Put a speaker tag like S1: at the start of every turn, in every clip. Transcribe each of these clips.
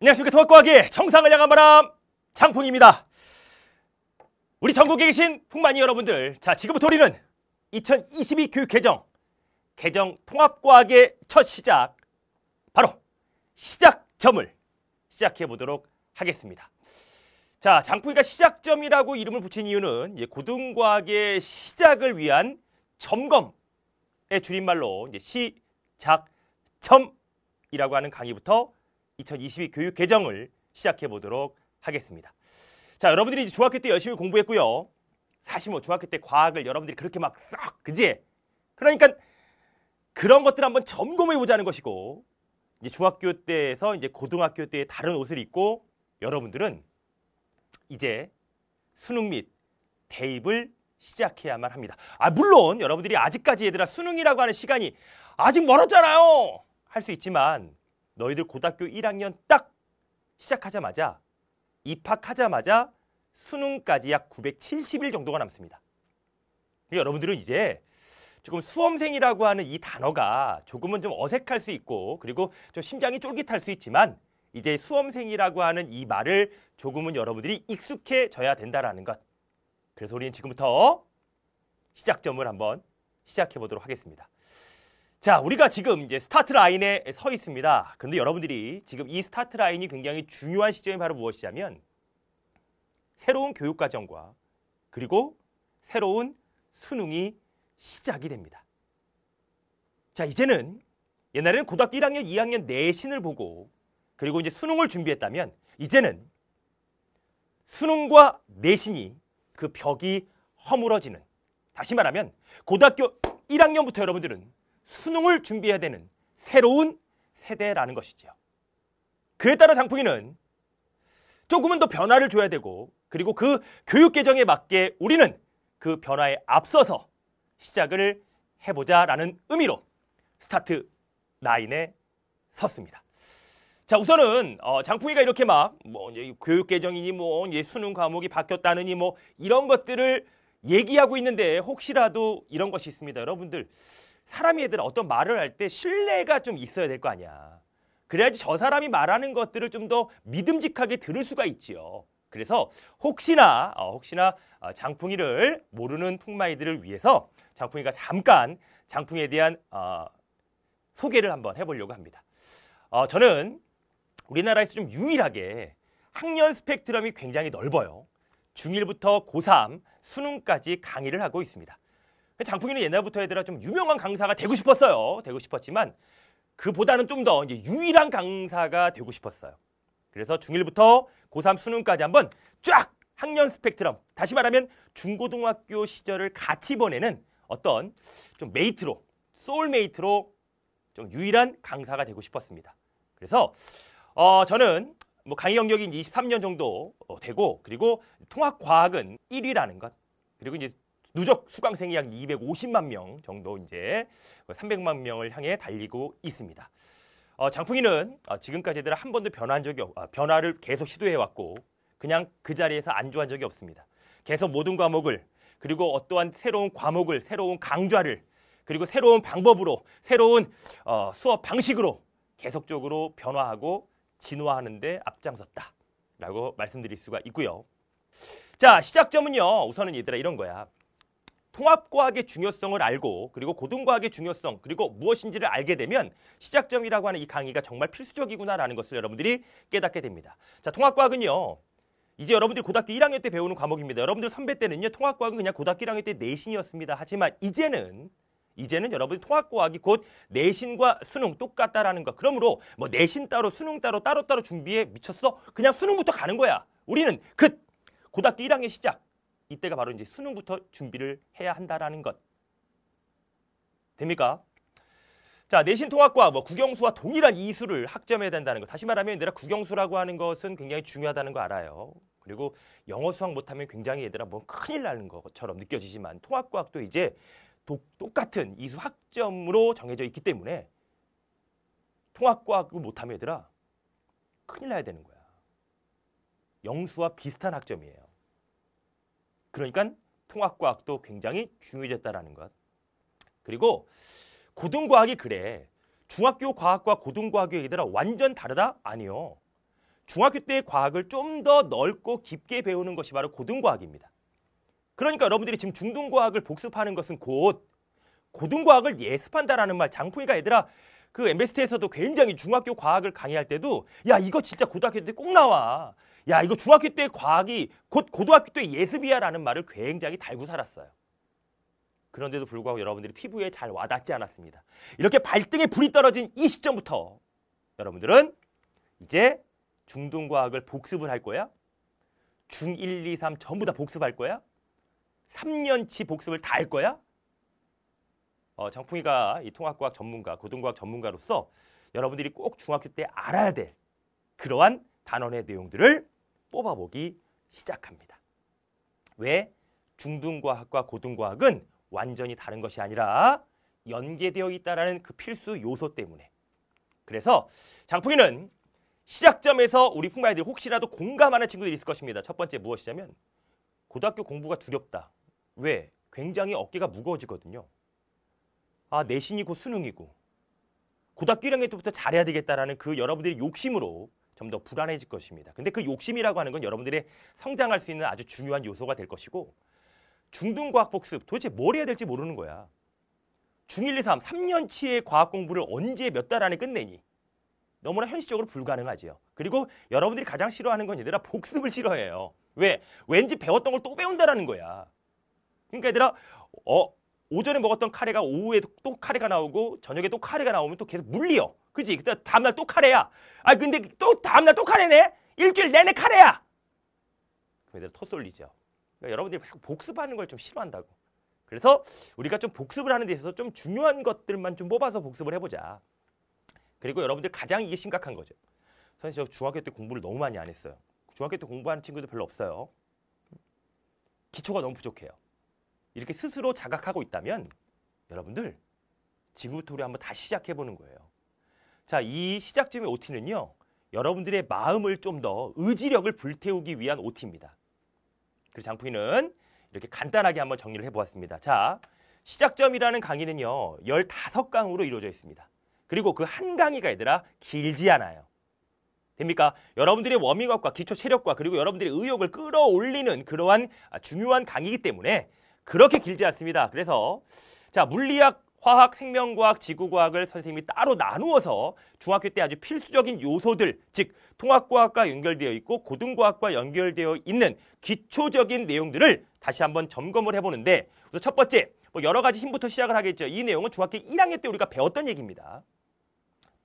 S1: 안녕하십니까 통합과학의 정상을 향한 바람 장풍입니다 우리 전국에 계신 풍만이 여러분들 자 지금부터 우리는 2022 교육 개정 개정 통합과학의 첫 시작 바로 시작점을 시작해 보도록 하겠습니다 자 장풍이가 시작점이라고 이름을 붙인 이유는 이제 고등과학의 시작을 위한 점검의 줄임말로 이제 시작점이라고 하는 강의부터 2022 교육 개정을 시작해 보도록 하겠습니다. 자, 여러분들이 중학교 때 열심히 공부했고요. 사실 뭐 중학교 때 과학을 여러분들이 그렇게 막싹 그지? 그러니까 그런 것들 한번 점검해 보자는 것이고, 이제 중학교 때에서 이제 고등학교 때 다른 옷을 입고 여러분들은 이제 수능 및 대입을 시작해야만 합니다. 아, 물론 여러분들이 아직까지 얘들아 수능이라고 하는 시간이 아직 멀었잖아요. 할 수 있지만 너희들 고등학교 1학년 딱 시작하자마자 입학하자마자 수능까지 약 970일 정도가 남습니다. 그러니 여러분들은 이제 조금 수험생이라고 하는 이 단어가 조금은 좀 어색할 수 있고 그리고 좀 심장이 쫄깃할 수 있지만 이제 수험생이라고 하는 이 말을 조금은 여러분들이 익숙해져야 된다라는 것. 그래서 우리는 지금부터 시작점을 한번 시작해 보도록 하겠습니다. 자, 우리가 지금 이제 스타트 라인에 서 있습니다. 근데 여러분들이 지금 이 스타트 라인이 굉장히 중요한 시점이 바로 무엇이냐면 새로운 교육 과정과 그리고 새로운 수능이 시작이 됩니다. 자, 이제는 옛날에는 고등학교 1학년, 2학년 내신을 보고 그리고 이제 수능을 준비했다면 이제는 수능과 내신이 그 벽이 허물어지는 다시 말하면 고등학교 1학년부터 여러분들은 수능을 준비해야 되는 새로운 세대라는 것이지요. 그에 따라 장풍이는 조금은 더 변화를 줘야 되고 그리고 그 교육 개정에 맞게 우리는 그 변화에 앞서서 시작을 해보자라는 의미로 스타트 라인에 섰습니다. 자 우선은 어, 장풍이가 이렇게 막 뭐 교육 개정이니 뭐 이제 수능 과목이 바뀌었다느니 뭐 이런 것들을 얘기하고 있는데 혹시라도 이런 것이 있습니다. 여러분들 사람이 얘들 어떤 말을 할 때 신뢰가 좀 있어야 될 거 아니야. 그래야지 저 사람이 말하는 것들을 좀 더 믿음직하게 들을 수가 있지요. 그래서 혹시나 어, 혹시나 어, 장풍이를 모르는 풍마이들을 위해서 장풍이가 잠깐 장풍에 대한 어, 소개를 한번 해보려고 합니다. 어, 저는 우리나라에서 좀 유일하게 학년 스펙트럼이 굉장히 넓어요. 중1부터 고3, 수능까지 강의를 하고 있습니다. 그 장풍이는 옛날부터 얘들아 좀 유명한 강사가 되고 싶었어요. 되고 싶었지만 그보다는 좀 더 유일한 강사가 되고 싶었어요. 그래서 중1부터 고3 수능까지 한번 쫙 학년 스펙트럼, 다시 말하면 중고등학교 시절을 같이 보내는 어떤 좀 메이트로, 소울메이트로 좀 유일한 강사가 되고 싶었습니다. 그래서 어, 저는 뭐 강의 경력이 23년 정도 어, 되고 그리고 통합과학은 1위라는 것 그리고 이제 누적 수강생이 약 250만 명 정도 이제 300만 그 명을 향해 달리고 있습니다. 어, 장풍이는 어, 지금까지 들한 번도 변한 적이 없, 아, 변화를 계속 시도해 왔고 그냥 그 자리에서 안주한 적이 없습니다. 계속 모든 과목을 그리고 어떠한 새로운 과목을 새로운 강좌를 그리고 새로운 방법으로 새로운 어, 수업 방식으로 계속적으로 변화하고 진화하는데 앞장섰다라고 말씀드릴 수가 있고요. 자 시작점은요 우선은 얘들아 이런 거야. 통합과학의 중요성을 알고 그리고 고등과학의 중요성 그리고 무엇인지를 알게 되면 시작점이라고 하는 이 강의가 정말 필수적이구나라는 것을 여러분들이 깨닫게 됩니다. 자, 통합과학은요. 이제 여러분들이 고등학교 1학년 때 배우는 과목입니다. 여러분들 선배 때는요. 통합과학은 그냥 고등학교 1학년 때 내신이었습니다. 하지만 이제는 이제는 여러분이 통합과학이 곧 내신과 수능 똑같다라는 것. 그러므로 뭐 내신 따로 수능 따로 따로따로 따로 준비에 미쳤어? 그냥 수능부터 가는 거야. 우리는 그 고등학교 1학년 시작. 이때가 바로 이제 수능부터 준비를 해야 한다라는 것. 됩니까? 자, 내신 통합과 뭐 국영수와 동일한 이수를 학점해야 된다는 것. 다시 말하면 내가 국영수라고 하는 것은 굉장히 중요하다는 거 알아요. 그리고 영어 수학 못하면 굉장히 얘들아 뭐 큰일 나는 것처럼 느껴지지만 통합과학도 이제 독, 똑같은 이수 학점으로 정해져 있기 때문에 통합과학을 못하면 얘들아 큰일 나야 되는 거야. 영수와 비슷한 학점이에요. 그러니까 통합과학도 굉장히 중요해졌다라는 것. 그리고 고등과학이 그래. 중학교 과학과 고등과학의 얘기들아 완전 다르다? 아니요. 중학교 때의 과학을 좀 더 넓고 깊게 배우는 것이 바로 고등과학입니다. 그러니까 여러분들이 지금 중등과학을 복습하는 것은 곧 고등과학을 예습한다라는 말 장풍이가 얘들아 그 MBST에서도 굉장히 중학교 과학을 강의할 때도 야 이거 진짜 고등학교 때 꼭 나와 야 이거 중학교 때 과학이 곧 고등학교 때 예습이야라는 말을 굉장히 달고 살았어요. 그런데도 불구하고 여러분들이 피부에 잘 와닿지 않았습니다. 이렇게 발등에 불이 떨어진 이 시점부터 여러분들은 이제 중등과학을 복습을 할 거야? 중 1, 2, 3 전부 다 복습할 거야? 3년치 복습을 다 할 거야? 어, 정풍이가 이 통합과학 전문가, 고등과학 전문가로서 여러분들이 꼭 중학교 때 알아야 될 그러한 단원의 내용들을 뽑아보기 시작합니다. 왜? 중등과학과 고등과학은 완전히 다른 것이 아니라 연계되어 있다는 라그 필수 요소 때문에 그래서 장풍이는 시작점에서 우리 풍마이들 혹시라도 공감하는 친구들이 있을 것입니다. 첫 번째 무엇이냐면 고등학교 공부가 두렵다. 왜? 굉장히 어깨가 무거워지거든요. 아 내신이고 수능이고 고등학교 1학년 때부터 잘해야 되겠다라는 그 여러분들의 욕심으로 좀더 불안해질 것입니다. 근데 그 욕심이라고 하는 건여러분들의 성장할 수 있는 아주 중요한 요소가 될 것이고 중등 과학 복습 도대체 뭘 해야 될지 모르는 거야. 중1, 2, 3, 3년치의 과학 공부를 언제 몇 달 안에 끝내니? 너무나 현실적으로 불가능하지요. 그리고 여러분들이 가장 싫어하는 건 얘들아 복습을 싫어해요. 왜? 왠지 배웠던 걸 또 배운다라는 거야. 그러니까 얘들아 어 오전에 먹었던 카레가 오후에 또 카레가 나오고 저녁에 또 카레가 나오면 또 계속 물리어. 그지? 그다 음날 또 카레야. 아 근데 또 다음날 또 카레네. 일주일 내내 카레야. 그들은 토쏠리죠. 그러니까 여러분들이 복습하는 걸 좀 싫어한다고. 그래서 우리가 좀 복습을 하는 데 있어서 좀 중요한 것들만 좀 뽑아서 복습을 해보자. 그리고 여러분들 가장 이게 심각한 거죠. 사실 저 중학교 때 공부를 너무 많이 안 했어요. 중학교 때 공부하는 친구들 별로 없어요. 기초가 너무 부족해요. 이렇게 스스로 자각하고 있다면 여러분들 지금부터 우리 한번 다시 시작해 보는 거예요. 자, 이 시작점의 OT는요. 여러분들의 마음을 좀 더 의지력을 불태우기 위한 OT입니다. 그 장푸이는 이렇게 간단하게 한번 정리를 해보았습니다. 자, 시작점이라는 강의는요. 15강으로 이루어져 있습니다. 그리고 그 한 강의가 얘들아 길지 않아요. 됩니까? 여러분들의 워밍업과 기초 체력과 그리고 여러분들의 의욕을 끌어올리는 그러한 아, 중요한 강의이기 때문에 그렇게 길지 않습니다. 그래서 자 물리학, 화학, 생명과학, 지구과학을 선생님이 따로 나누어서 중학교 때 아주 필수적인 요소들, 즉 통합과학과 연결되어 있고 고등과학과 연결되어 있는 기초적인 내용들을 다시 한번 점검을 해보는데 첫 번째, 뭐 여러 가지 힘부터 시작을 하겠죠. 이 내용은 중학교 1학년 때 우리가 배웠던 얘기입니다.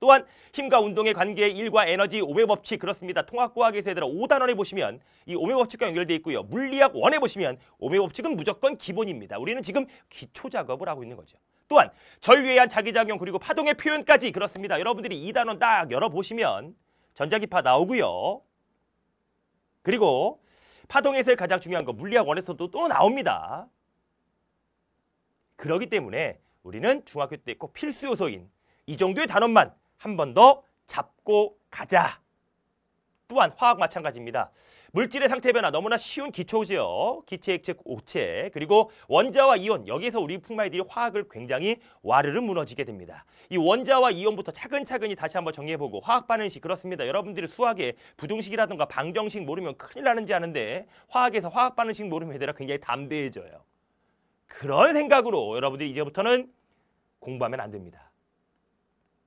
S1: 또한 힘과 운동의 관계 일과 에너지 오메 법칙 그렇습니다. 통합과학에서 얘들아 5단원에 보시면 이 오메 법칙과 연결돼 있고요. 물리학 1에 보시면 오메 법칙은 무조건 기본입니다. 우리는 지금 기초 작업을 하고 있는 거죠. 또한 전류에 의한 자기작용 그리고 파동의 표현까지 그렇습니다. 여러분들이 2단원 딱 열어보시면 전자기파 나오고요. 그리고 파동에서의 가장 중요한 거 물리학 1에서도또 나옵니다. 그러기 때문에 우리는 중학교 때 꼭 필수 요소인 이 정도의 단원만 한번더 잡고 가자. 또한 화학 마찬가지입니다. 물질의 상태 변화 너무나 쉬운 기초지요. 기체, 액체, 오체 그리고 원자와 이온 여기서 우리 풍마이들이 화학을 굉장히 와르르 무너지게 됩니다. 이 원자와 이온부터 차근차근히 다시 한번 정리해보고 화학 반응식 그렇습니다. 여러분들이 수학에 부등식이라든가 방정식 모르면 큰일 나는지 아는데 화학에서 화학 반응식 모르면 얘들아 굉장히 담대해져요. 그런 생각으로 여러분들이 이제부터는 공부하면 안 됩니다.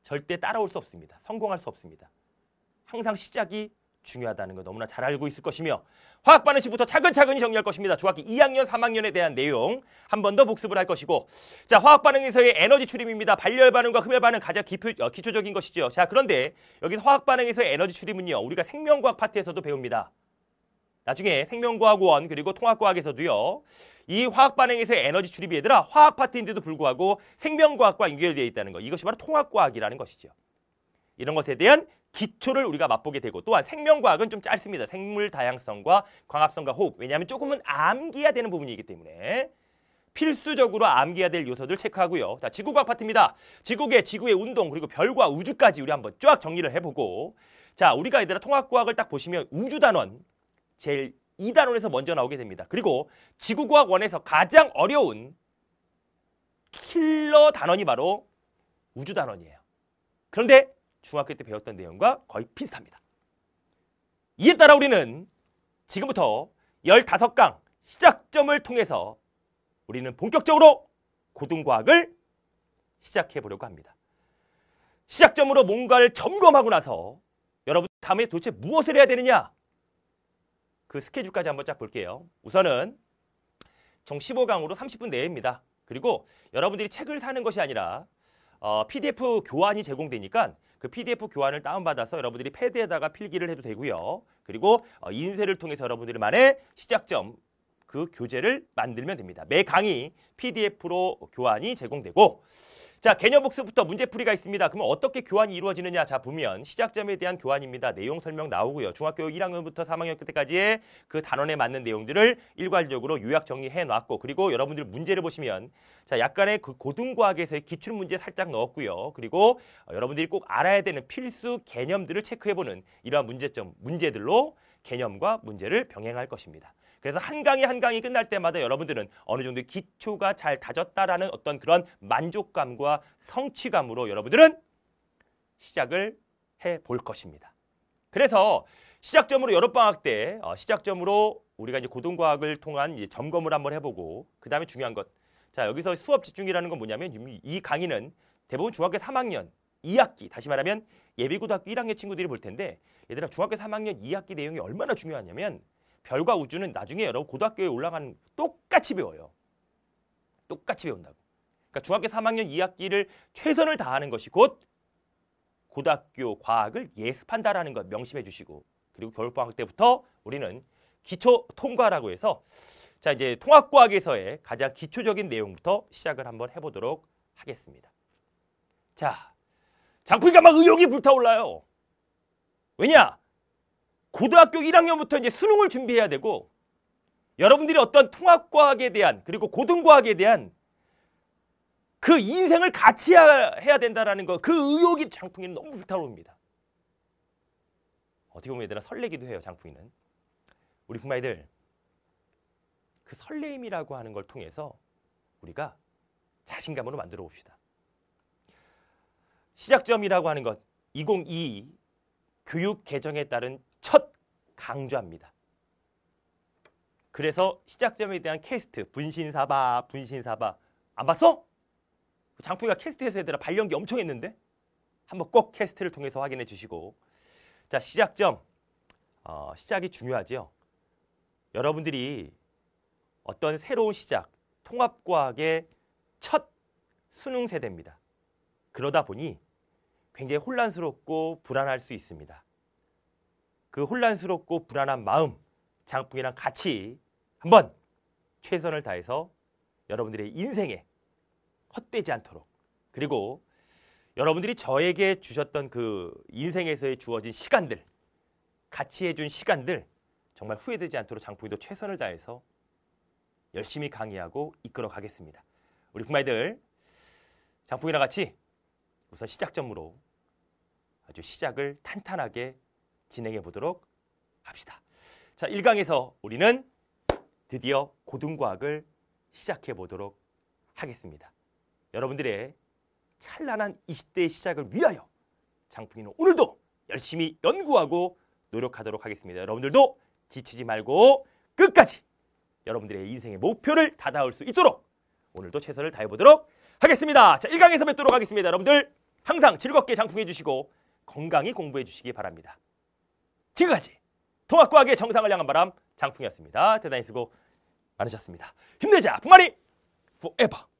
S1: 절대 따라올 수 없습니다. 성공할 수 없습니다. 항상 시작이 중요하다는 걸 너무나 잘 알고 있을 것이며 화학 반응식부터 차근차근히 정리할 것입니다. 중학교 2학년, 3학년에 대한 내용 한 번 더 복습을 할 것이고 자 화학 반응에서의 에너지 출입입니다. 발열 반응과 흡열 반응 가장 기표, 어, 기초적인 것이죠. 자 그런데 여기 화학 반응에서의 에너지 출입은요. 우리가 생명과학 파트에서도 배웁니다. 나중에 생명과학원 그리고 통합과학에서도요. 이 화학 반응에서의 에너지 출입이 얘들아 화학 파트인데도 불구하고 생명과학과 연결되어 있다는 것. 이것이 바로 통합과학이라는 것이죠. 이런 것에 대한 기초를 우리가 맛보게 되고 또한 생명과학은 좀 짧습니다. 생물 다양성과 광합성과 호흡. 왜냐하면 조금은 암기해야 되는 부분이기 때문에 필수적으로 암기해야 될 요소들 체크하고요. 자, 지구과학 파트입니다. 지구계, 지구의 운동 그리고 별과 우주까지 우리 한번 쫙 정리를 해보고 자, 우리가 얘들아 통합과학을 딱 보시면 우주단원 제일 이단원에서 먼저 나오게 됩니다. 그리고 지구과학 원에서 가장 어려운 킬러 단원이 바로 우주 단원이에요. 그런데 중학교 때 배웠던 내용과 거의 비슷합니다. 이에 따라 우리는 지금부터 15강 시작점을 통해서 우리는 본격적으로 고등과학을 시작해 보려고 합니다. 시작점으로 뭔가를 점검하고 나서 여러분 다음에 도대체 무엇을 해야 되느냐 그 스케줄까지 한번 쫙 볼게요. 우선은 총 15강으로 30분 내입니다. 그리고 여러분들이 책을 사는 것이 아니라 어, PDF 교환이 제공되니까 그 PDF 교환을 다운받아서 여러분들이 패드에다가 필기를 해도 되고요. 그리고 어, 인쇄를 통해서 여러분들만의 시작점 그 교재를 만들면 됩니다. 매 강의 PDF로 교환이 제공되고 자, 개념 복습부터 문제풀이가 있습니다. 그러면 어떻게 교환이 이루어지느냐? 자, 보면 시작점에 대한 교환입니다. 내용 설명 나오고요. 중학교 1학년부터 3학년 때까지의 그 단원에 맞는 내용들을 일괄적으로 요약 정리해 놨고 그리고 여러분들 문제를 보시면 자, 약간의 그 고등과학에서의 기출 문제 살짝 넣었고요. 그리고 어, 여러분들이 꼭 알아야 되는 필수 개념들을 체크해 보는 이러한 문제점 문제들로 개념과 문제를 병행할 것입니다. 그래서 한 강의 한 강의 끝날 때마다 여러분들은 어느 정도 기초가 잘 다졌다라는 어떤 그런 만족감과 성취감으로 여러분들은 시작을 해 볼 것입니다. 그래서 시작점으로 여름방학 때 어, 시작점으로 우리가 이제 고등과학을 통한 이제 점검을 한번 해보고 그 다음에 중요한 것. 자 여기서 수업 집중이라는 건 뭐냐면 이 강의는 대부분 중학교 3학년 2학기 다시 말하면 예비고등학교 1학년 친구들이 볼 텐데 얘들아 중학교 3학년 2학기 내용이 얼마나 중요하냐면 별과 우주는 나중에 여러분 고등학교에 올라가는 똑같이 배워요. 똑같이 배운다고. 그러니까 중학교 3학년 2학기를 최선을 다하는 것이 곧 고등학교 과학을 예습한다라는 것 명심해 주시고 그리고 겨울방학 때부터 우리는 기초 통과라고 해서 자 이제 통합과학에서의 가장 기초적인 내용부터 시작을 한번 해보도록 하겠습니다. 자 장풍이가 막 의욕이 불타올라요. 왜냐? 고등학교 1학년부터 이제 수능을 준비해야 되고 여러분들이 어떤 통합과학에 대한 그리고 고등과학에 대한 그 인생을 같이 해야 된다라는 거그 의욕이 장풍이 너무 불타오릅니다. 어떻게 보면 얘들아 설레기도 해요 장풍이는. 우리 부마이들 그 설레임이라고 하는 걸 통해서 우리가 자신감으로 만들어 봅시다. 시작점이라고 하는 것 2022 교육 개정에 따른 강조합니다. 그래서 시작점에 대한 캐스트, 분신사바, 분신사바 안 봤어? 장풍이가 캐스트에서 얘들아 발령기 엄청 했는데 한번 꼭 캐스트를 통해서 확인해 주시고 자 시작점 어, 시작이 중요하죠 여러분들이 어떤 새로운 시작, 통합과학의 첫 수능 세대입니다. 그러다 보니 굉장히 혼란스럽고 불안할 수 있습니다. 그 혼란스럽고 불안한 마음 장풍이랑 같이 한번 최선을 다해서 여러분들의 인생에 헛되지 않도록 그리고 여러분들이 저에게 주셨던 그 인생에서의 주어진 시간들 같이 해준 시간들 정말 후회되지 않도록 장풍이도 최선을 다해서 열심히 강의하고 이끌어 가겠습니다. 우리 부마이들 장풍이랑 같이 우선 시작점으로 아주 시작을 탄탄하게 진행해 보도록 합시다. 자, 1강에서 우리는 드디어 고등과학을 시작해 보도록 하겠습니다. 여러분들의 찬란한 20대의 시작을 위하여 장풍이는 오늘도 열심히 연구하고 노력하도록 하겠습니다. 여러분들도 지치지 말고 끝까지 여러분들의 인생의 목표를 다다올 수 있도록 오늘도 최선을 다해 보도록 하겠습니다. 자, 1강에서 뵙도록 하겠습니다. 여러분들 항상 즐겁게 장풍해 주시고 건강히 공부해 주시기 바랍니다. 지금까지 통합과학의 정상을 향한 바람 장풍이었습니다. 대단히 수고 많으셨습니다. 힘내자, 부마리 Forever!